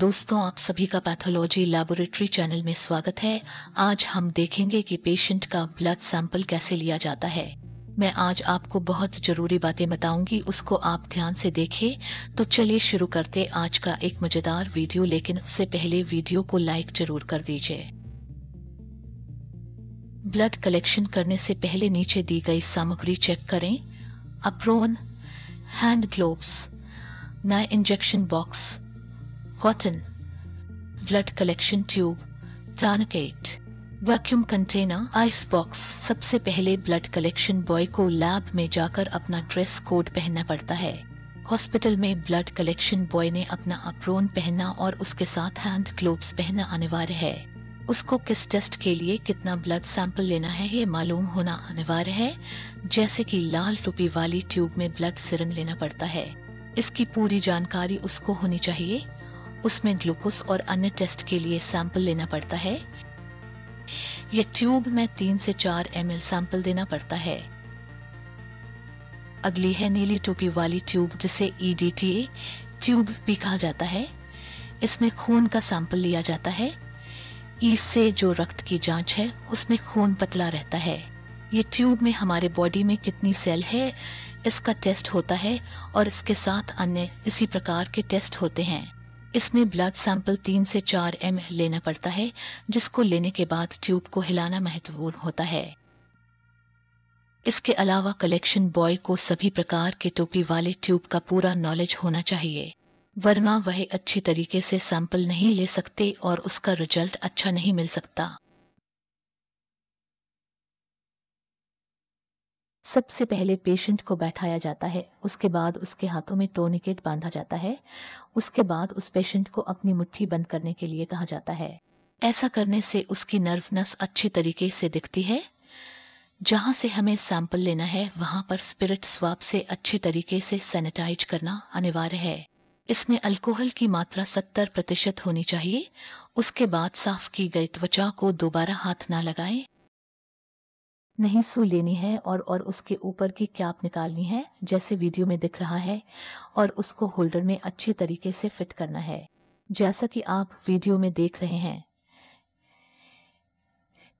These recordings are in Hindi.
दोस्तों आप सभी का पैथोलॉजी लैबोरेटरी चैनल में स्वागत है आज हम देखेंगे कि पेशेंट का ब्लड सैंपल कैसे लिया जाता है मैं आज आपको बहुत जरूरी बातें बताऊंगी उसको आप ध्यान से देखें तो चलिए शुरू करते आज का एक मजेदार वीडियो लेकिन उससे पहले वीडियो को लाइक जरूर कर दीजिए ब्लड कलेक्शन करने से पहले नीचे दी गई सामग्री चेक करें अप्रोन हैंड ग्लोव्स नए injection box cotton, blood collection tube, tourniquet, vacuum container ice box सबसे पहले ब्लड कलेक्शन बॉय को लैब में जाकर अपना ड्रेस कोड पहनना पड़ता है हॉस्पिटल में ब्लड कलेक्शन बॉय ने अपना अप्रोन पहना और उसके साथ हैंड ग्लोव्स पहनना अनिवार्य है उसको किस टेस्ट के लिए कितना ब्लड सैंपल लेना है ये मालूम होना अनिवार्य है जैसे कि लाल टोपी वाली ट्यूब में ब्लड सिरन लेना पड़ता है इसकी पूरी जानकारी उसको होनी चाहिए उसमें ग्लूकोज और अन्य टेस्ट के लिए सैंपल लेना पड़ता है यह ट्यूब में तीन से चार एम सैंपल देना पड़ता है अगली है नीली टोपी वाली ट्यूब जिसे ई e ट्यूब भी कहा जाता है इसमें खून का सैंपल लिया जाता है इससे जो रक्त की जांच है उसमें खून पतला रहता है ये ट्यूब में हमारे बॉडी में कितनी सेल है इसका टेस्ट होता है और इसके साथ अन्य इसी प्रकार के टेस्ट होते हैं इसमें ब्लड सैंपल तीन से चार एम लेना पड़ता है जिसको लेने के बाद ट्यूब को हिलाना महत्वपूर्ण होता है इसके अलावा कलेक्शन बॉय को सभी प्रकार के टोपी वाले ट्यूब का पूरा नॉलेज होना चाहिए वरना वह अच्छी तरीके से सैंपल नहीं ले सकते और उसका रिजल्ट अच्छा नहीं मिल सकता सबसे पहले पेशेंट को बैठाया जाता है उसके बाद उसके हाथों में टोनिकेट बांधा जाता है उसके बाद उस पेशेंट को अपनी मुट्ठी बंद करने के लिए कहा जाता है ऐसा करने से उसकी नर्व नस अच्छे तरीके से दिखती है जहाँ से हमें सैंपल लेना है वहाँ पर स्पिरिट स्वाप से अच्छे तरीके से सैनिटाइज करना अनिवार्य है इसमें अल्कोहल की मात्रा सत्तर प्रतिशत होनी चाहिए उसके बाद साफ की गई त्वचा को दोबारा हाथ ना लगाएं नहीं सुई लेनी है और और उसके ऊपर की कैप निकालनी है जैसे वीडियो में दिख रहा है और उसको होल्डर में अच्छे तरीके से फिट करना है जैसा कि आप वीडियो में देख रहे हैं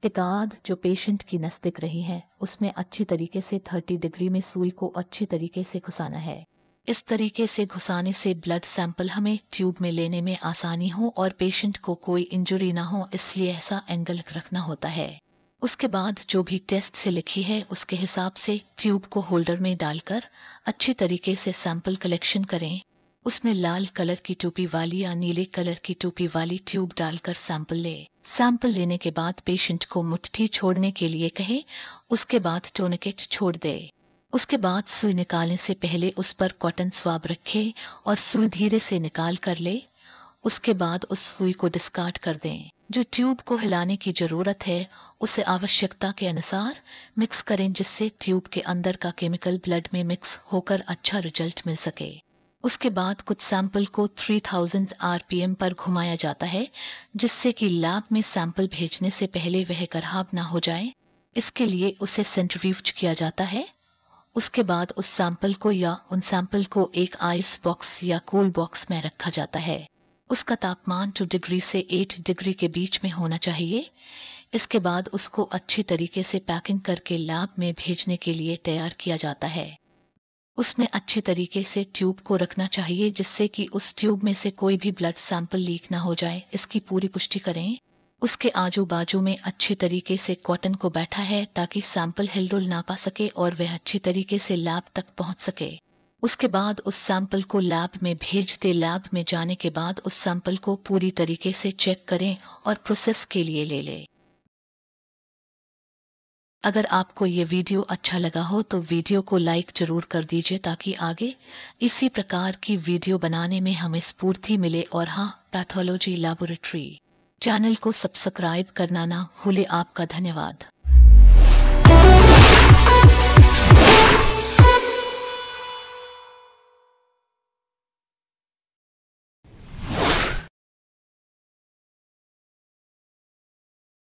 एकाध जो पेशेंट की नस दिख रही है उसमें अच्छी तरीके से 30 डिग्री में सुई को अच्छे तरीके से घुसाना है इस तरीके से घुसाने से ब्लड सैंपल हमें ट्यूब में लेने में आसानी हो और पेशेंट को कोई इंजरी ना हो इसलिए ऐसा एंगल रखना होता है उसके बाद जो भी टेस्ट से लिखी है उसके हिसाब से ट्यूब को होल्डर में डालकर अच्छी तरीके से सैंपल कलेक्शन करें उसमें लाल कलर की टोपी वाली या नीले कलर की टोपी वाली ट्यूब डालकर सैंपल ले सैंपल लेने के बाद पेशेंट को मुट्ठी छोड़ने के लिए कहे उसके बाद टोनिकेट छोड़ दे उसके बाद सुई निकालने से पहले उस पर कॉटन स्वाब रखे और सुई धीरे से निकाल कर ले उसके बाद उस सुई को डिस्कार्ड कर दें जो ट्यूब को हिलाने की ज़रूरत है उसे आवश्यकता के अनुसार मिक्स करें जिससे ट्यूब के अंदर का केमिकल ब्लड में मिक्स होकर अच्छा रिजल्ट मिल सके उसके बाद कुछ सैंपल को 3000 आरपीएम पर घुमाया जाता है जिससे कि लैब में सैंपल भेजने से पहले वह खराब ना हो जाए इसके लिए उसे सेंट्रीव्ज किया जाता है उसके बाद उस सैंपल को या उन सैंपल को एक आइस बॉक्स या कूल बॉक्स में रखा जाता है उसका तापमान जो डिग्री से एट डिग्री के बीच में होना चाहिए इसके बाद उसको अच्छी तरीके से पैकिंग करके लैब में भेजने के लिए तैयार किया जाता है उसमें अच्छे तरीके से ट्यूब को रखना चाहिए जिससे कि उस ट्यूब में से कोई भी ब्लड सैंपल लीक ना हो जाए इसकी पूरी पुष्टि करें उसके आजू बाजू में अच्छे तरीके से कॉटन को बैठा है ताकि सैंपल हिलडुल ना पा सके और वह अच्छी तरीके से लैब तक पहुंच सके उसके बाद उस सैंपल को लैब में भेजते लैब में जाने के बाद उस सैंपल को पूरी तरीके से चेक करें और प्रोसेस के लिए ले लें अगर आपको ये वीडियो अच्छा लगा हो तो वीडियो को लाइक जरूर कर दीजिए ताकि आगे इसी प्रकार की वीडियो बनाने में हमें स्फूर्ति मिले और हाँ पैथोलॉजी लैबोरेटरी चैनल को सब्सक्राइब करना ना भूले आपका धन्यवाद